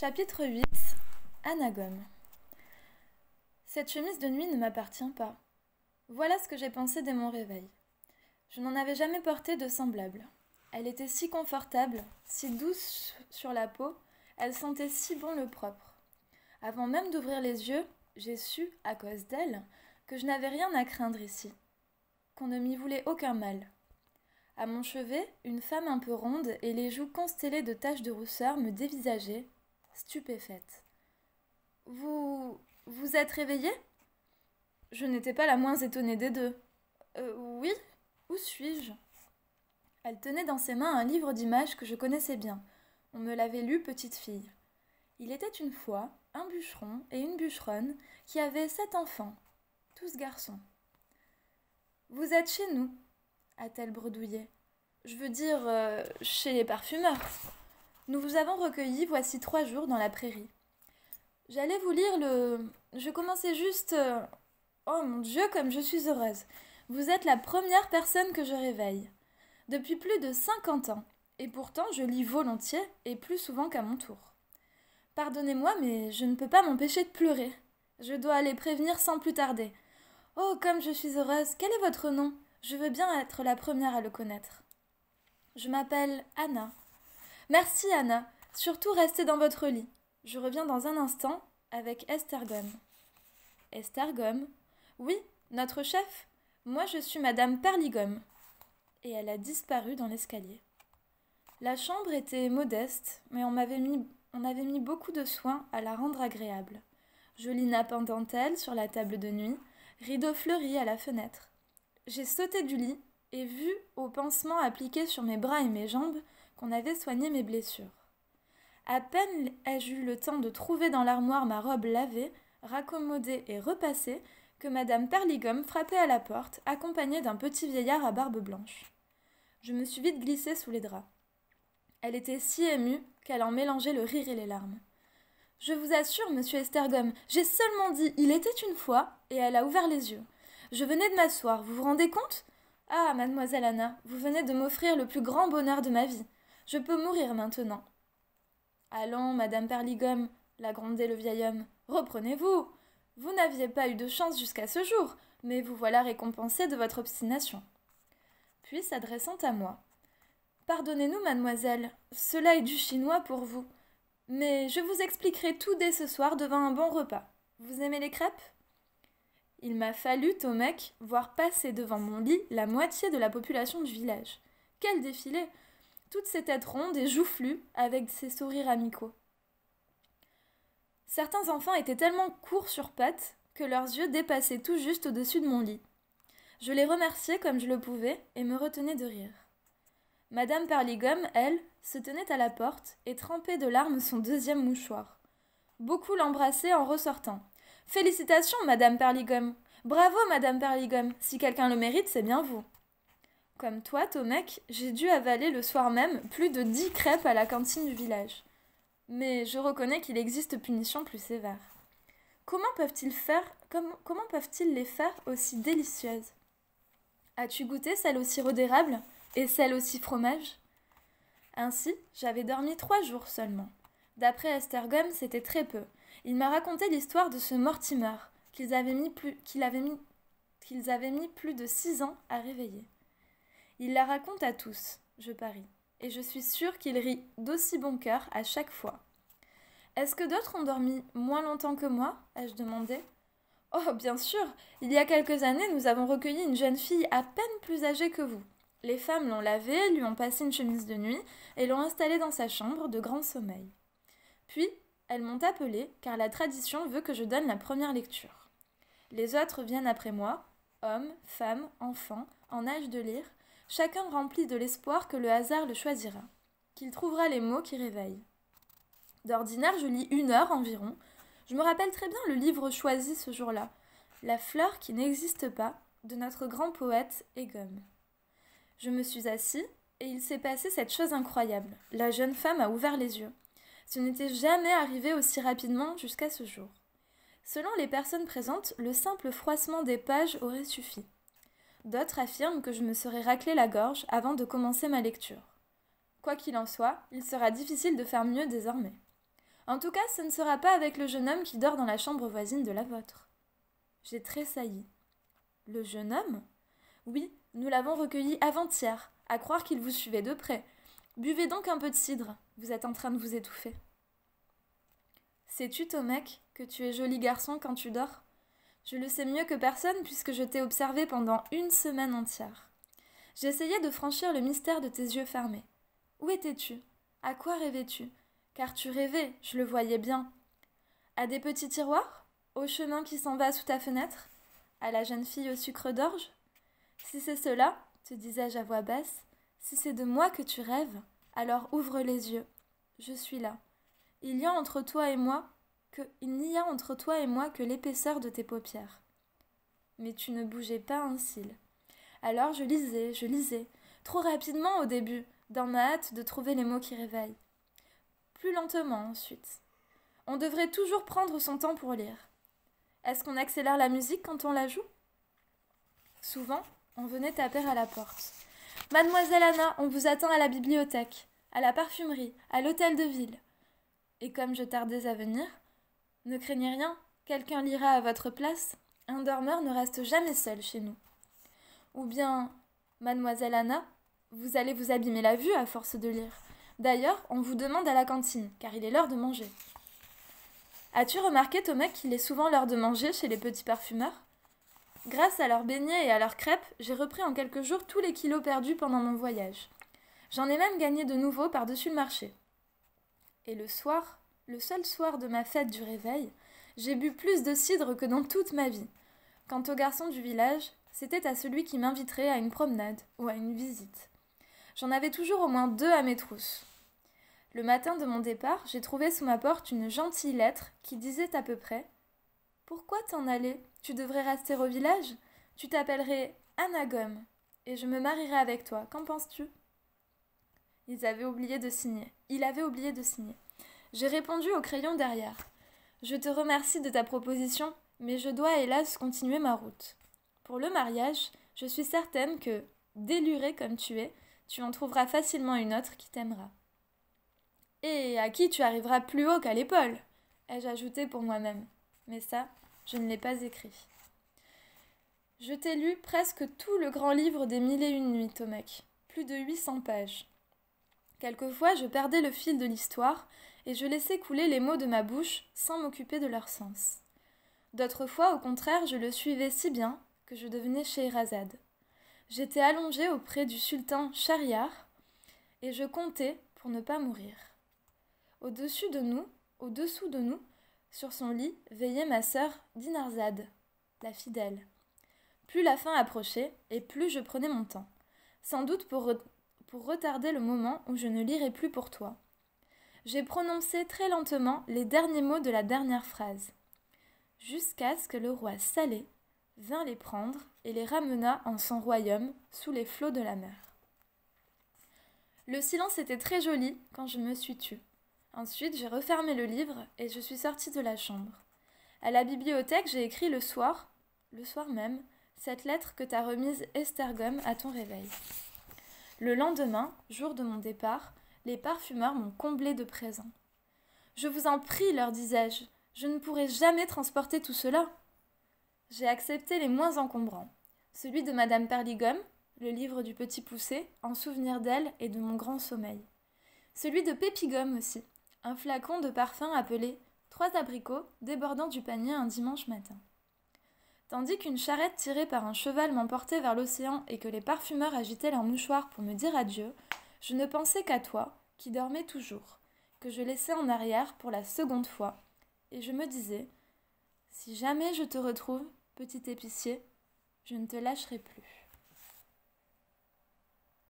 Chapitre 8 Anagome Cette chemise de nuit ne m'appartient pas. Voilà ce que j'ai pensé dès mon réveil. Je n'en avais jamais porté de semblable. Elle était si confortable, si douce sur la peau, elle sentait si bon le propre. Avant même d'ouvrir les yeux, j'ai su, à cause d'elle, que je n'avais rien à craindre ici, qu'on ne m'y voulait aucun mal. À mon chevet, une femme un peu ronde et les joues constellées de taches de rousseur me dévisageait stupéfaite. Vous. vous êtes réveillée Je n'étais pas la moins étonnée des deux. Euh, oui Où suis-je Elle tenait dans ses mains un livre d'images que je connaissais bien. On me l'avait lu petite fille. Il était une fois un bûcheron et une bûcheronne qui avaient sept enfants, tous garçons. Vous êtes chez nous, a-t-elle bredouillé. Je veux dire, euh, chez les parfumeurs. Nous vous avons recueilli voici trois jours dans la prairie. J'allais vous lire le. Je commençais juste. Euh, oh mon Dieu, comme je suis heureuse. Vous êtes la première personne que je réveille. Depuis plus de 50 ans. Et pourtant, je lis volontiers et plus souvent qu'à mon tour. Pardonnez-moi, mais je ne peux pas m'empêcher de pleurer. Je dois aller prévenir sans plus tarder. Oh, comme je suis heureuse, quel est votre nom Je veux bien être la première à le connaître. Je m'appelle Anna, Merci Anna. Surtout restez dans votre lit. Je reviens dans un instant avec Estergom. Estergom Oui, notre chef. Moi je suis Madame Perligom. Et elle a disparu dans l'escalier. La chambre était modeste, mais on m'avait mis on avait mis beaucoup de soin à la rendre agréable. Jolie nappe en dentelle sur la table de nuit, rideau fleuri à la fenêtre. J'ai sauté du lit et vu, au pansement appliqué sur mes bras et mes jambes, qu'on avait soigné mes blessures. À peine ai-je eu le temps de trouver dans l'armoire ma robe lavée, raccommodée et repassée, que Madame Perligum frappait à la porte, accompagnée d'un petit vieillard à barbe blanche. Je me suis vite glissée sous les draps. Elle était si émue qu'elle en mélangeait le rire et les larmes. Je vous assure, monsieur Estergom, j'ai seulement dit il était une fois, et elle a ouvert les yeux. Je venais de m'asseoir, vous vous rendez compte Ah, mademoiselle Anna, vous venez de m'offrir le plus grand bonheur de ma vie. Je peux mourir maintenant. Allons, madame Perligom, la grondait le vieil homme, reprenez-vous. Vous, n'aviez pas eu de chance jusqu'à ce jour, mais vous voilà récompensé de votre obstination. Puis, s'adressant à moi Pardonnez-nous, mademoiselle, cela est du chinois pour vous, mais je vous expliquerai tout dès ce soir devant un bon repas. Vous aimez les crêpes il m'a fallu, Tomek, voir passer devant mon lit la moitié de la population du village. Quel défilé toutes ses têtes rondes et joufflues avec ses sourires amicaux. Certains enfants étaient tellement courts sur pattes que leurs yeux dépassaient tout juste au-dessus de mon lit. Je les remerciais comme je le pouvais et me retenais de rire. Madame Perligom, elle, se tenait à la porte et trempait de larmes son deuxième mouchoir. Beaucoup l'embrassaient en ressortant. Félicitations, Madame Perligom. Bravo, Madame Perligom. Si quelqu'un le mérite, c'est bien vous. Comme toi, Tomek, j'ai dû avaler le soir même plus de dix crêpes à la cantine du village. Mais je reconnais qu'il existe punitions plus sévères. Comment peuvent-ils faire comment peuvent-ils les faire aussi délicieuses As-tu goûté celle aussi sirop et celle aussi fromage Ainsi, j'avais dormi trois jours seulement. D'après Estergum, c'était très peu. Il m'a raconté l'histoire de ce Mortimer, qu'ils avaient mis qu'ils avaient mis plus de six ans à réveiller. Il la raconte à tous, je parie, et je suis sûre qu'il rit d'aussi bon cœur à chaque fois. Est-ce que d'autres ont dormi moins longtemps que moi ai-je demandé. Oh, bien sûr Il y a quelques années, nous avons recueilli une jeune fille à peine plus âgée que vous. Les femmes l'ont lavée, lui ont passé une chemise de nuit et l'ont installée dans sa chambre de grand sommeil. Puis, elles m'ont appelé, car la tradition veut que je donne la première lecture. Les autres viennent après moi, hommes, femmes, enfants, en âge de lire, chacun rempli de l'espoir que le hasard le choisira, qu'il trouvera les mots qui réveillent. D'ordinaire, je lis une heure environ. Je me rappelle très bien le livre choisi ce jour-là, La fleur qui n'existe pas, de notre grand poète Egum. Je me suis assis et il s'est passé cette chose incroyable. La jeune femme a ouvert les yeux. Ce n'était jamais arrivé aussi rapidement jusqu'à ce jour. Selon les personnes présentes, le simple froissement des pages aurait suffi. D'autres affirment que je me serais raclé la gorge avant de commencer ma lecture. Quoi qu'il en soit, il sera difficile de faire mieux désormais. En tout cas, ce ne sera pas avec le jeune homme qui dort dans la chambre voisine de la vôtre. J'ai tressailli. Le jeune homme Oui, nous l'avons recueilli avant-hier, à croire qu'il vous suivait de près. Buvez donc un peu de cidre, vous êtes en train de vous étouffer. Sais-tu, Tomek, que tu es joli garçon quand tu dors je le sais mieux que personne puisque je t'ai observé pendant une semaine entière. J'essayais de franchir le mystère de tes yeux fermés. Où étais-tu À quoi rêvais-tu Car tu rêvais, je le voyais bien. À des petits tiroirs Au chemin qui s'en va sous ta fenêtre À la jeune fille au sucre d'orge Si c'est cela, te disais-je à voix basse, si c'est de moi que tu rêves, alors ouvre les yeux. Je suis là. Il y a entre toi et moi qu'il n'y a entre toi et moi que l'épaisseur de tes paupières. Mais tu ne bougeais pas un cil. Alors je lisais, je lisais, trop rapidement au début, dans ma hâte de trouver les mots qui réveillent. Plus lentement ensuite. On devrait toujours prendre son temps pour lire. Est-ce qu'on accélère la musique quand on la joue Souvent, on venait taper à la porte. Mademoiselle Anna, on vous attend à la bibliothèque, à la parfumerie, à l'hôtel de ville. Et comme je tardais à venir, ne craignez rien, quelqu'un lira à votre place. Un dormeur ne reste jamais seul chez nous. Ou bien, mademoiselle Anna, vous allez vous abîmer la vue à force de lire. D'ailleurs, on vous demande à la cantine, car il est l'heure de manger. As-tu remarqué, Thomas, qu'il est souvent l'heure de manger chez les petits parfumeurs Grâce à leurs beignets et à leurs crêpes, j'ai repris en quelques jours tous les kilos perdus pendant mon voyage. J'en ai même gagné de nouveau par-dessus le marché. Et le soir, le seul soir de ma fête du réveil, j'ai bu plus de cidre que dans toute ma vie. Quant au garçon du village, c'était à celui qui m'inviterait à une promenade ou à une visite. J'en avais toujours au moins deux à mes trousses. Le matin de mon départ, j'ai trouvé sous ma porte une gentille lettre qui disait à peu près Pourquoi t'en aller Tu devrais rester au village Tu t'appellerais Gomme et je me marierai avec toi. Qu'en penses-tu Ils avaient oublié de signer. Il avait oublié de signer. J'ai répondu au crayon derrière. Je te remercie de ta proposition, mais je dois hélas continuer ma route. Pour le mariage, je suis certaine que, délurée comme tu es, tu en trouveras facilement une autre qui t'aimera. Et à qui tu arriveras plus haut qu'à l'épaule ai-je ajouté pour moi-même. Mais ça, je ne l'ai pas écrit. Je t'ai lu presque tout le grand livre des mille et une nuits, Tomek, plus de cents pages. Quelquefois, je perdais le fil de l'histoire et je laissais couler les mots de ma bouche sans m'occuper de leur sens. D'autres fois, au contraire, je le suivais si bien que je devenais Scheherazade. J'étais allongée auprès du sultan Shariar, et je comptais pour ne pas mourir. Au-dessus de nous, au-dessous de nous, sur son lit, veillait ma sœur Dinarzade, la fidèle. Plus la fin approchait, et plus je prenais mon temps, sans doute pour, pour retarder le moment où je ne lirai plus pour toi, j'ai prononcé très lentement les derniers mots de la dernière phrase, jusqu'à ce que le roi Salé vint les prendre et les ramena en son royaume sous les flots de la mer. Le silence était très joli quand je me suis tue. Ensuite, j'ai refermé le livre et je suis sortie de la chambre. À la bibliothèque, j'ai écrit le soir, le soir même, cette lettre que t'a remise Gomme, à ton réveil. Le lendemain, jour de mon départ, les parfumeurs m'ont comblé de présents. Je vous en prie, leur disais-je, je ne pourrai jamais transporter tout cela. J'ai accepté les moins encombrants, celui de Madame Perligum, le livre du petit poussé, en souvenir d'elle et de mon grand sommeil. Celui de Pépigomme aussi, un flacon de parfum appelé Trois abricots débordant du panier un dimanche matin. Tandis qu'une charrette tirée par un cheval m'emportait vers l'océan et que les parfumeurs agitaient leurs mouchoirs pour me dire adieu, je ne pensais qu'à toi, qui dormais toujours, que je laissais en arrière pour la seconde fois, et je me disais Si jamais je te retrouve, petit épicier, je ne te lâcherai plus.